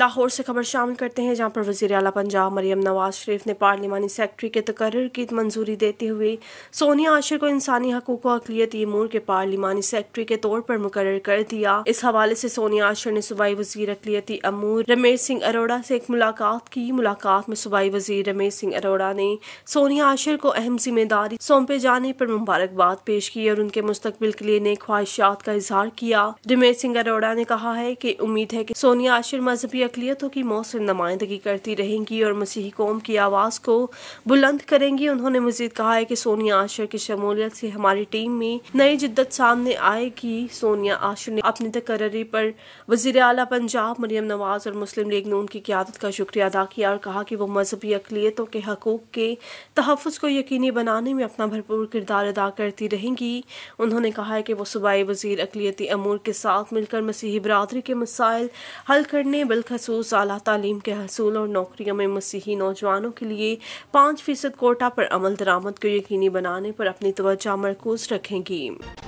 लाहौर से खबर शामिल करते हैं जहां पर वजीर अला पंजाब मरियम नवाज शरीफ ने पार्लिमानी सेक्रेटरी के तकर्र की मंजूरी देते हुए सोनिया आशिर को इंसानी हकूक व अकलीत यमूर के पार्लिमानी सेक्रेटरी के तौर पर मुकर कर दिया इस हवाले से सोनिया आशिर ने सूबाई वजीर अकलीती अमूर रमेश सिंह अरोड़ा से एक मुलाकात की मुलाकात में सूबाई वजीर रमेश सिंह अरोड़ा ने सोनिया आशिर को अहम जिम्मेदारी सौंपे जाने पर मुबारकबाद पेश की और उनके मुस्तबिल के लिए नई ख्वाहिशात का इजहार किया रमेश सिंह अरोड़ा ने कहा है की उम्मीद है की सोनिया आशिर मजहबी अकलीतों की मौसम नुमाइंदगी करती रहेंगी और मसीह कौम की आवाज़ को बुलंद करेंगी उन्होंने मजीद कहा है कि सोनिया आशर की शमूलियत से हमारी टीम में नई जिद्दत सामने आएगी सोनिया आशर ने अपनी तकर्री पर वजीर अला पंजाब मरियम नवाज और मुस्लिम लीग ने उनकी क्यादत का शुक्रिया अदा किया और कहा कि वो मजहबी अकलीतों के हकूक़ के तहफ़ को यकीनी बनाने में अपना भरपूर किरदार अदा करती रहेंगी उन्होंने कहा है कि वह सूबाई वजीर अकलीती अमूर के साथ मिलकर मसीह बरदरी के मसाइल हल करने बल्कि बिलखसूस अली तलीम के हसूल और नौकरियों में मसीही नौजवानों के लिए पाँच फ़ीसद कोटा पर अमल दरामद को यकीनी बनाने पर अपनी तोजा मरकूज रखेंगी